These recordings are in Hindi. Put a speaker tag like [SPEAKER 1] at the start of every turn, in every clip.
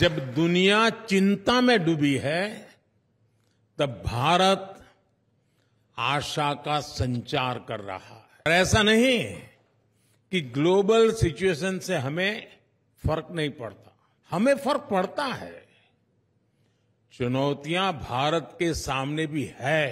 [SPEAKER 1] जब दुनिया चिंता में डूबी है तब भारत आशा का संचार कर रहा है और ऐसा नहीं कि ग्लोबल सिचुएशन से हमें फर्क नहीं पड़ता हमें फर्क पड़ता है चुनौतियां भारत के सामने भी है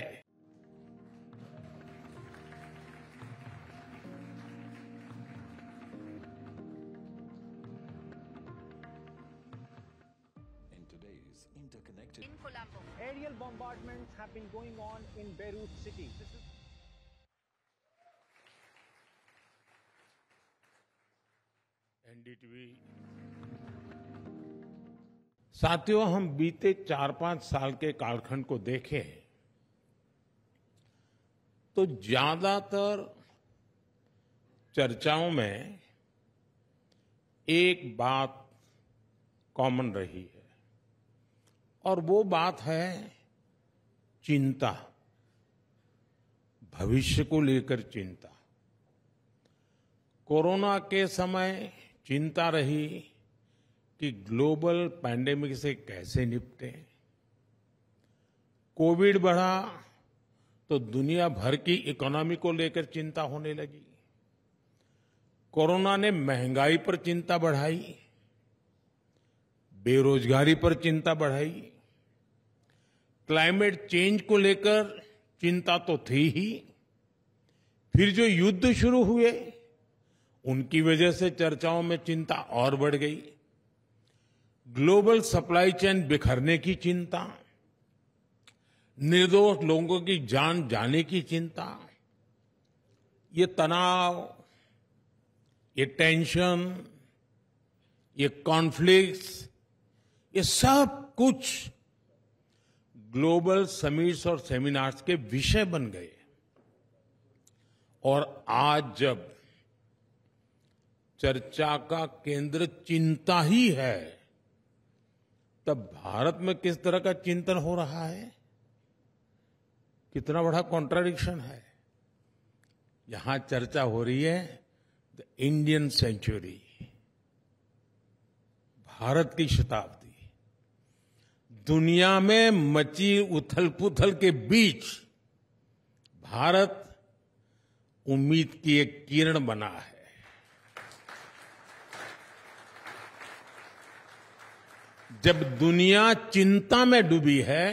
[SPEAKER 1] interconnected. In Colombo. Aerial bombardments have been going on in Beirut city. This is NDTV साथियों हम बीते चार पांच साल के कालखंड को देखें तो ज्यादातर चर्चाओं में एक बात कॉमन रही है और वो बात है चिंता भविष्य को लेकर चिंता कोरोना के समय चिंता रही कि ग्लोबल पैंडेमिक से कैसे निपटे कोविड बढ़ा तो दुनिया भर की इकोनॉमी को लेकर चिंता होने लगी कोरोना ने महंगाई पर चिंता बढ़ाई बेरोजगारी पर चिंता बढ़ाई क्लाइमेट चेंज को लेकर चिंता तो थी ही फिर जो युद्ध शुरू हुए उनकी वजह से चर्चाओं में चिंता और बढ़ गई ग्लोबल सप्लाई चेन बिखरने की चिंता निर्दोष लोगों की जान जाने की चिंता ये तनाव ये टेंशन ये कॉन्फ्लिक्ट्स ये सब कुछ ग्लोबल समिट्स और सेमिनार्स के विषय बन गए और आज जब चर्चा का केंद्र चिंता ही है तब भारत में किस तरह का चिंतन हो रहा है कितना बड़ा कॉन्ट्राडिक्शन है यहां चर्चा हो रही है द इंडियन सेंचुरी भारत की शताब्दी दुनिया में मची उथल पुथल के बीच भारत उम्मीद की एक किरण बना है जब दुनिया चिंता में डूबी है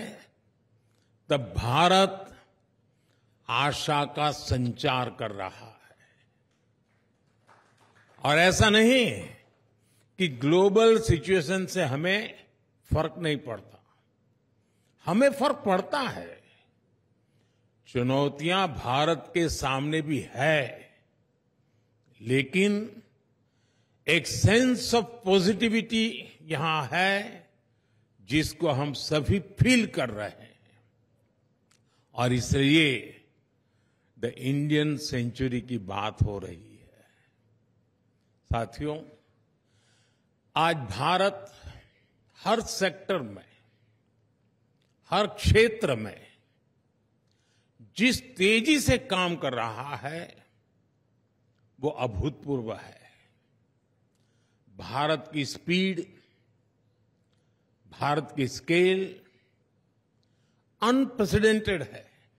[SPEAKER 1] तब भारत आशा का संचार कर रहा है और ऐसा नहीं कि ग्लोबल सिचुएशन से हमें फर्क नहीं पड़ता हमें फर्क पड़ता है चुनौतियां भारत के सामने भी है लेकिन एक सेंस ऑफ पॉजिटिविटी यहां है जिसको हम सभी फील कर रहे हैं और इसलिए द इंडियन सेंचुरी की बात हो रही है साथियों आज भारत हर सेक्टर में हर क्षेत्र में जिस तेजी से काम कर रहा है वो अभूतपूर्व है भारत की स्पीड भारत की स्केल अनप्रेसिडेंटेड है